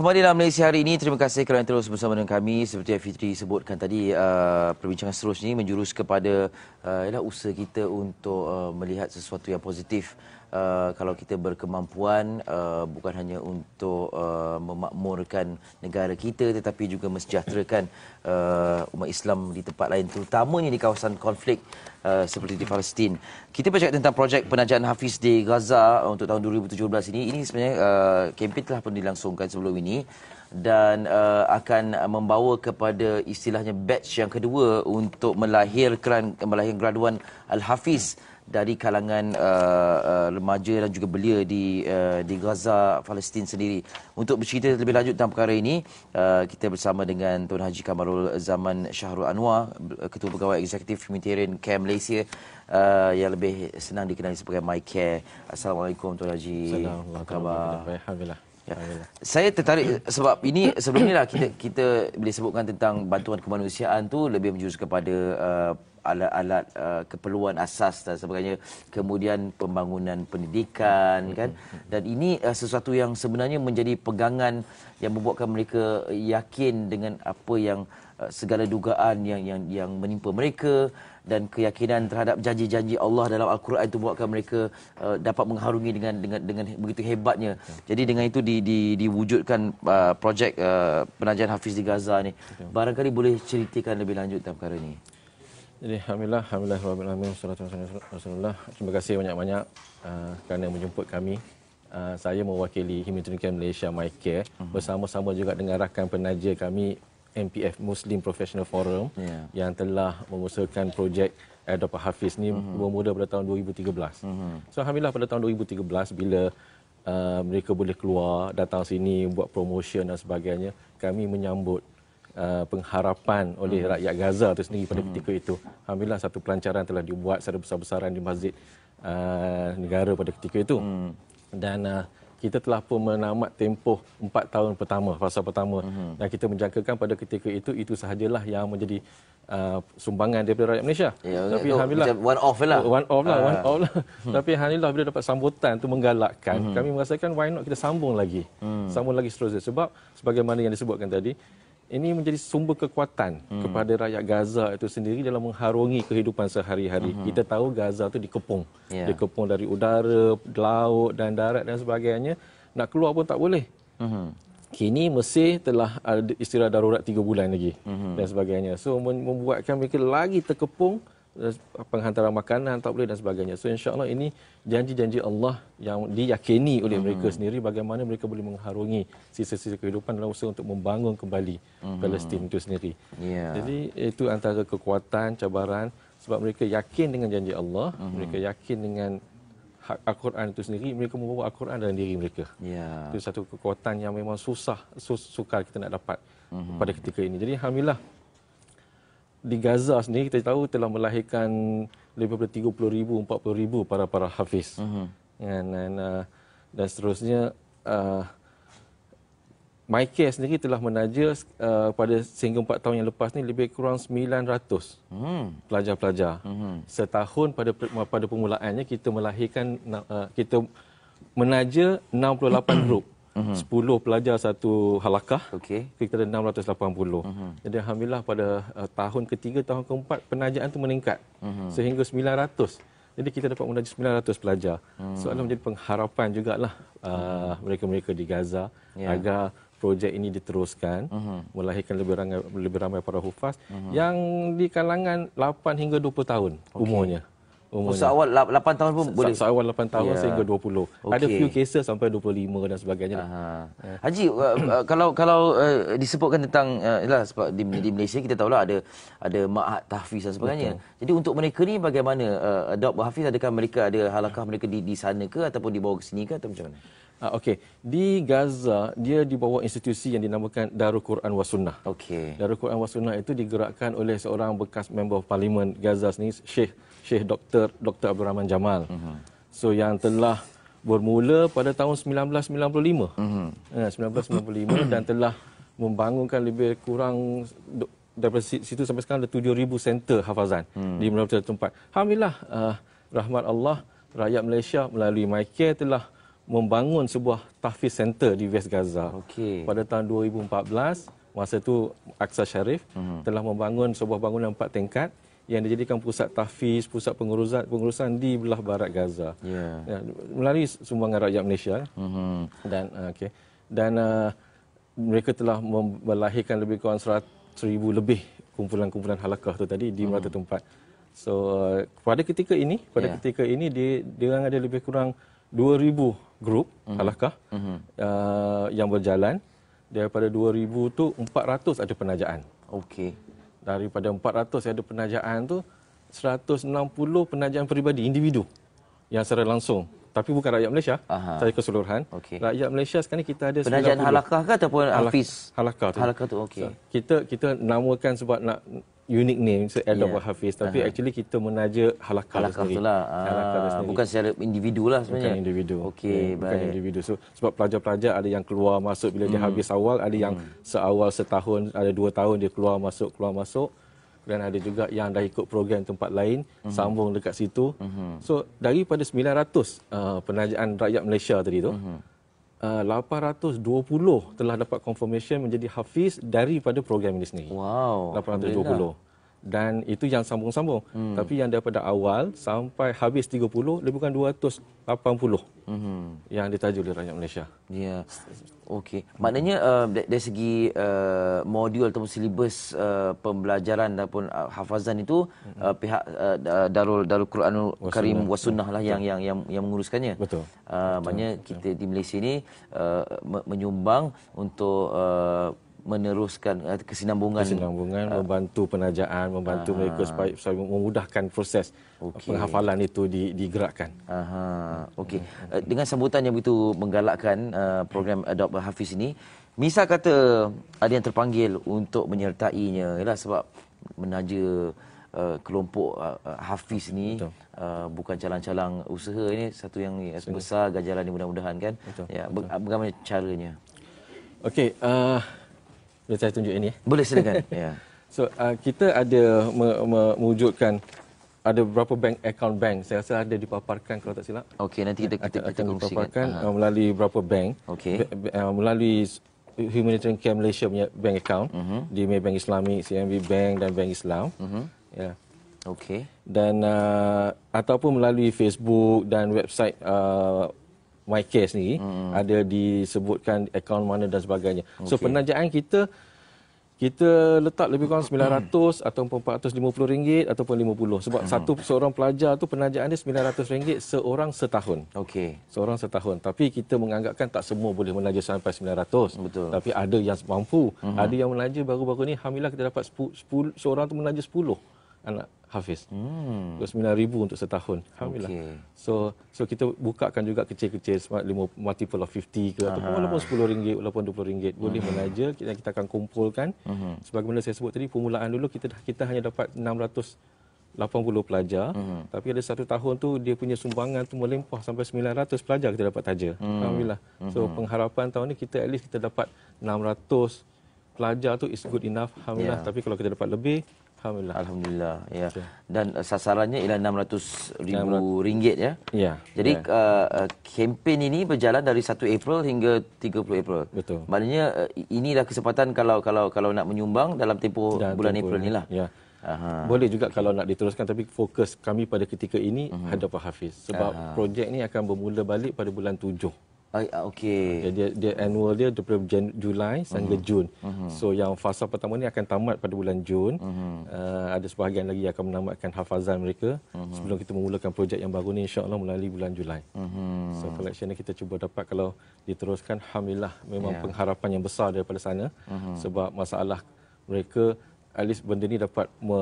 Kembali dalam Malaysia hari ini, terima kasih kerana terus bersama dengan kami. Seperti yang Fitri sebutkan tadi, uh, perbincangan seterusnya menjurus kepada uh, usaha kita untuk uh, melihat sesuatu yang positif uh, kalau kita berkemampuan uh, bukan hanya untuk uh, memakmurkan negara kita tetapi juga mesejahterakan uh, umat Islam di tempat lain terutamanya di kawasan konflik uh, seperti di Palestin. Kita bercakap tentang projek penajaan Hafiz di Gaza untuk tahun 2017 ini. Ini sebenarnya uh, kempen telah pun dilangsungkan sebelum ini dan uh, akan membawa kepada istilahnya batch yang kedua untuk melahirkan melahirkan graduan Al-Hafiz dari kalangan uh, uh, remaja dan juga belia di uh, di Gaza Palestin sendiri. Untuk bercerita lebih lanjut tentang perkara ini, uh, kita bersama dengan Tuan Haji Kamarul Zaman Syahrul Anwar, Ketua Pegawai Eksekutif Humanitarian Care Malaysia uh, yang lebih senang dikenali sebagai My Care. Assalamualaikum Tuan Haji. Assalamualaikum. Alhamdulillah. Ya. Saya tertarik sebab ini sebelum lah kita kita boleh sebutkan tentang bantuan kemanusiaan tu lebih menjurus kepada uh, alat-alat uh, keperluan asas dan sebagainya kemudian pembangunan pendidikan hmm, kan hmm, hmm, dan ini uh, sesuatu yang sebenarnya menjadi pegangan yang membuatkan mereka yakin dengan apa yang uh, segala dugaan yang yang yang menimpa mereka dan keyakinan terhadap janji-janji Allah dalam al-Quran itu buatkan mereka uh, dapat mengharungi dengan dengan dengan begitu hebatnya. Ya. Jadi dengan itu di di diwujudkan uh, projek uh, penajian Hafiz di Gaza ni. Ya. Barangkali boleh ceritakan lebih lanjut tentang perkara ini. Jadi alhamdulillah alhamdulillah rabbil alamin salatu rasulullah. Terima kasih banyak-banyak uh, kerana menjemput kami. Uh, saya mewakili Himitunikan Malaysia MyCare uh-huh. Mhm. bersama-sama juga dengan rakan penaja kami MPF Muslim Professional Forum yeah. yang telah mengusulkan projek Adopa Hafiz ni uh-huh. bermula pada tahun 2013. Uh-huh. Mhm. So alhamdulillah pada tahun 2013 bila uh, mereka boleh keluar datang sini buat promotion dan sebagainya, kami menyambut Uh, pengharapan oleh hmm. rakyat Gaza itu sendiri pada hmm. ketika itu. Alhamdulillah satu pelancaran telah dibuat secara besar-besaran di masjid uh, negara pada ketika itu. Hmm. Dan uh, kita telah pun menamat tempoh empat tahun pertama, fasa pertama. Dan kita menjangkakan pada ketika itu, itu sahajalah yang menjadi uh, sumbangan daripada rakyat Malaysia. Ya, ya Tapi Alhamdulillah. One off lah. One off lah. Uh. One ah. off lah. Tapi Alhamdulillah bila dapat sambutan itu menggalakkan. uh Kami merasakan why not kita sambung lagi. uh Sambung lagi seterusnya. Sebab sebagaimana yang disebutkan tadi, ini menjadi sumber kekuatan hmm. kepada rakyat Gaza itu sendiri dalam mengharungi kehidupan sehari-hari. Hmm. Kita tahu Gaza itu dikepung. Yeah. Dikepung dari udara, laut dan darat dan sebagainya. Nak keluar pun tak boleh. Hmm. Kini Mesir telah istirahat darurat tiga bulan lagi hmm. dan sebagainya. So membuatkan mereka lagi terkepung. Eh, penghantaran makanan tak boleh dan sebagainya. So Insyaallah ini janji-janji Allah yang diyakini oleh hmm. mereka sendiri bagaimana mereka boleh mengharungi sisa-sisa kehidupan dalam usaha untuk membangun kembali hmm. Palestin itu sendiri. Yeah. Jadi itu antara kekuatan cabaran sebab mereka yakin dengan janji Allah, hmm. mereka yakin dengan Al-Quran itu sendiri mereka membawa Al-Quran dalam diri mereka. Yeah. Itu satu kekuatan yang memang susah sukar kita nak dapat hmm. pada ketika ini. Jadi alhamdulillah di Gaza sendiri kita tahu telah melahirkan lebih daripada 30,000 40,000 ribu para para hafiz. Uh-huh. Mhm. And, and, uh, dan seterusnya uh, MyCare sendiri telah menaja uh, pada sehingga empat tahun yang lepas ni lebih kurang 900 uh mhm. pelajar-pelajar. Uh-huh. Setahun pada pada permulaannya kita melahirkan uh, kita menaja 68 grup. Mhm. uh-huh. 10 pelajar satu halakah okey kita ada 680 uh-huh. jadi alhamdulillah pada uh, tahun ketiga tahun keempat penajaan tu meningkat uh-huh. sehingga 900 jadi kita dapat mengajar 900 pelajar. Hmm. Soalan So, ini menjadi pengharapan juga lah eh, hmm. mereka-mereka di Gaza yeah. agar projek ini diteruskan, uh-huh. melahirkan lebih ramai, lebih ramai para hufaz uh-huh. yang di kalangan 8 hingga 20 tahun okay. umurnya umurnya. Masa awal 8 tahun pun Sa- boleh? Masa awal 8 tahun yeah. sehingga 20. Okay. Ada few cases sampai 25 dan sebagainya. Aha. Eh. Haji, uh, uh kalau kalau uh, disebutkan tentang, uh, sebab di, di Malaysia kita tahu lah ada ada ma'at tahfiz dan sebagainya. Betul. Jadi untuk mereka ni bagaimana? Uh, Adab Hafiz, adakah mereka ada halakah mereka di, di sana ke ataupun dibawa ke sini ke atau macam mana? Uh, ah, okay. Di Gaza, dia dibawa institusi yang dinamakan Darul Quran Was Sunnah. Okay. Darul Quran Was Sunnah itu digerakkan oleh seorang bekas member of parlimen Gaza sendiri, Sheikh Syekh Dr. Dr. Abdul Rahman Jamal. Mhm. So yang telah bermula pada tahun 1995. Mm-hmm. 1995 dan telah membangunkan lebih kurang daripada situ sampai sekarang ada 7000 center hafazan mm. di beberapa tempat. Alhamdulillah uh, rahmat Allah rakyat Malaysia melalui MyCare telah membangun sebuah tahfiz center di West Gaza. Okay. Pada tahun 2014 masa itu Aksa Sharif mm-hmm. telah membangun sebuah bangunan empat tingkat yang dijadikan pusat tahfiz, pusat pengurusan, pengurusan di belah barat Gaza. Yeah. Ya, melalui sumbangan rakyat Malaysia. Mm-hmm. Dan uh, Dan uh, mereka telah melahirkan lebih kurang seribu lebih kumpulan-kumpulan halakah tu tadi di merata mhm. tempat. So uh, pada ketika ini, pada yeah. ketika ini dia dia ada lebih kurang 2000 grup mm-hmm. halakah mm-hmm. Uh, yang berjalan daripada 2000 tu 400 ada penajaan. Okey daripada 400 yang ada penajaan tu 160 penajaan peribadi individu yang secara langsung tapi bukan rakyat Malaysia secara keseluruhan okay. rakyat Malaysia sekarang kita ada penajaan halakah ke ataupun hafiz halakah tu tu okey so, kita kita namakan sebab nak unique name so Elder yeah. Hafiz tapi uh-huh. actually kita menaja halakah halakah sendiri. Lah. Ah, halakah sendiri. Bukan secara individu lah sebenarnya. Bukan individu. Okey, yeah, hmm, baik. Bukan individu. So, sebab pelajar-pelajar ada yang keluar masuk bila hmm. dia habis awal, ada hmm. yang seawal setahun, ada dua tahun dia keluar masuk, keluar masuk. Dan ada juga yang dah ikut program tempat lain, uh-huh. sambung dekat situ. Uh-huh. So, daripada 900 uh, penajaan rakyat Malaysia tadi tu, uh-huh. 820 ah, telah dapat confirmation menjadi hafiz daripada program ini sendiri. Wow. 820. Alhamdulillah dan itu yang sambung-sambung. Hmm. Tapi yang daripada awal sampai habis 30 lebih kurang 280 hmm. yang ditaju oleh rakyat Malaysia. Ya. Yeah. Okey. Maknanya uh, dari segi uh, modul atau silibus uh, pembelajaran ataupun uh, hafazan itu hmm. uh, pihak uh, Darul Darul Quranul Wasunah. Karim Wasunah lah yang, yang yang yang menguruskannya. Betul. Uh, maknanya Betul. kita di Malaysia ini uh, menyumbang untuk uh, meneruskan eh, kesinambungan kesinambungan uh, membantu penajaan membantu uh mereka supaya, supaya memudahkan proses okay. penghafalan itu digerakkan. Aha. Uh-huh. Okey. Uh-huh. Uh, dengan sambutan yang begitu menggalakkan uh, program Adopt Hafiz ini, misal kata ada yang terpanggil untuk menyertainya ialah sebab menaja Uh, kelompok uh, Hafiz ni uh, bukan calang-calang usaha ini satu yang besar gajalan. ni mudah-mudahan kan Betul. ya Betul. bagaimana caranya okey uh, boleh saya tunjuk ini? Eh? Boleh silakan. yeah. So uh, kita ada me- me- mewujudkan ada berapa bank account bank saya rasa ada dipaparkan kalau tak silap. Okey nanti kita kita akan kita paparkan uh-huh. melalui berapa bank. Okey. uh, melalui Humanitarian Care Malaysia punya bank account uh-huh. Mhm. di Maybank Islami, CMB Bank dan Bank Islam. Uh-huh. Ya. Yeah. Okey. Dan uh, ataupun melalui Facebook dan website uh, my case ni hmm. ada disebutkan akaun mana dan sebagainya. Okay. So penajaan kita kita letak lebih kurang 900 hmm. ataupun 450 ringgit ataupun 50 sebab hmm. satu seorang pelajar tu penajaan dia 900 ringgit seorang setahun. Okey. Seorang setahun tapi kita menganggapkan tak semua boleh menaja sampai 900. Betul. Tapi ada yang mampu, hmm. ada yang menaja baru-baru ni alhamdulillah kita dapat 10, 10 seorang tu menaja 10 anak Hafiz. Hmm. 29 untuk setahun. Alhamdulillah. Okay. So so kita bukakan juga kecil-kecil smart multiple of 50 ke ataupun walaupun 10 ringgit walaupun 20 ringgit boleh uh mhm. menaja kita kita akan kumpulkan. Uh-huh. Sebagaimana saya sebut tadi permulaan dulu kita kita hanya dapat 680 pelajar uh tapi ada satu tahun tu dia punya sumbangan tu melimpah sampai 900 pelajar kita dapat taja. uh Alhamdulillah. So uh pengharapan tahun ni kita at least kita dapat 600 pelajar tu is good enough alhamdulillah yeah. tapi kalau kita dapat lebih Alhamdulillah. Alhamdulillah. Ya. Dan uh, sasarannya ialah RM600,000 ringgit ya. Ya. Jadi ya. Uh, uh kempen ini berjalan dari 1 April hingga 30 April. Betul. Maknanya uh, inilah kesempatan kalau kalau kalau nak menyumbang dalam tempoh Dan bulan tempoh April inilah. Ya. Aha. Boleh juga kalau nak diteruskan tapi fokus kami pada ketika ini uh-huh. Mhm. hadapan Hafiz sebab Aha. projek ini akan bermula balik pada bulan 7. Uh, okay. okay. Ah, dia, dia annual dia daripada Jan, Julai sehingga mhm. uh-huh. Jun. Uh-huh. So yang fasa pertama ni akan tamat pada bulan Jun. Uh-huh. Uh, ada sebahagian lagi yang akan menamatkan hafazan mereka uh-huh. sebelum kita memulakan projek yang baru ni insya-Allah melalui bulan Julai. Uh-huh. So collection ni kita cuba dapat kalau diteruskan alhamdulillah memang yeah. pengharapan yang besar daripada sana uh-huh. sebab masalah mereka at least benda ni dapat me,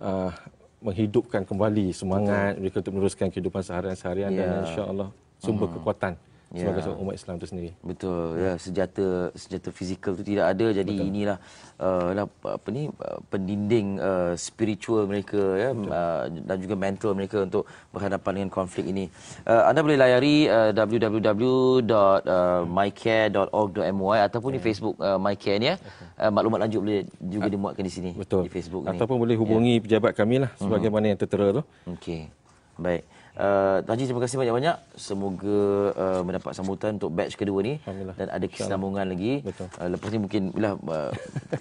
uh, menghidupkan kembali semangat uh mereka untuk meneruskan kehidupan seharian-seharian yeah. dan ya. insya-Allah sumber uh-huh. kekuatan yeah. sebagai ya. seorang umat Islam itu sendiri. Betul. Ya, yeah. senjata senjata fizikal itu tidak ada jadi Betul. inilah uh, lah, apa ni uh, pendinding uh, spiritual mereka ya uh, dan juga mental mereka untuk berhadapan dengan konflik ini. Uh, anda boleh layari uh, www.mycare.org.my uh, ataupun yeah. di ya. Facebook uh, mycare ni ya. Uh, maklumat lanjut boleh juga ah, dimuatkan di sini Betul. di Facebook ni. Ataupun boleh ya. hubungi yeah. pejabat kami lah sebagaimana mm-hmm. yang tertera tu. Okey. Baik. Uh, eh, Haji terima kasih banyak-banyak Semoga uh, mendapat sambutan untuk batch kedua ni Dan ada kesinambungan lagi Uh, Lepas ni mungkin lah, uh,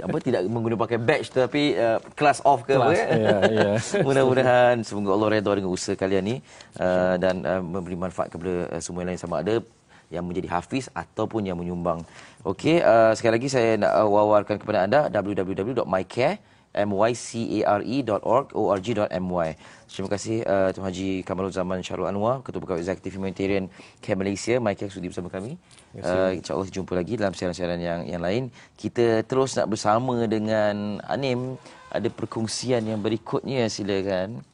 apa, Tidak menggunakan batch tetapi uh, Class off ke apa ya? yeah, yeah. Mudah-mudahan semoga Allah redha dengan usaha kalian ni uh, Dan uh, memberi manfaat kepada uh, semua yang lain sama ada yang menjadi hafiz ataupun yang menyumbang. Okey, uh, sekali lagi saya nak wawarkan kepada anda www.mycare mycare.org.org.my. Terima kasih uh, Tuan Haji Kamarul Zaman Syarul Anwar, Ketua Pegawai Eksekutif Humanitarian Care Malaysia, yang sudah bersama kami. Uh, InsyaAllah jumpa lagi dalam siaran-siaran yang, yang lain. Kita terus nak bersama dengan Anim. Ada perkongsian yang berikutnya silakan.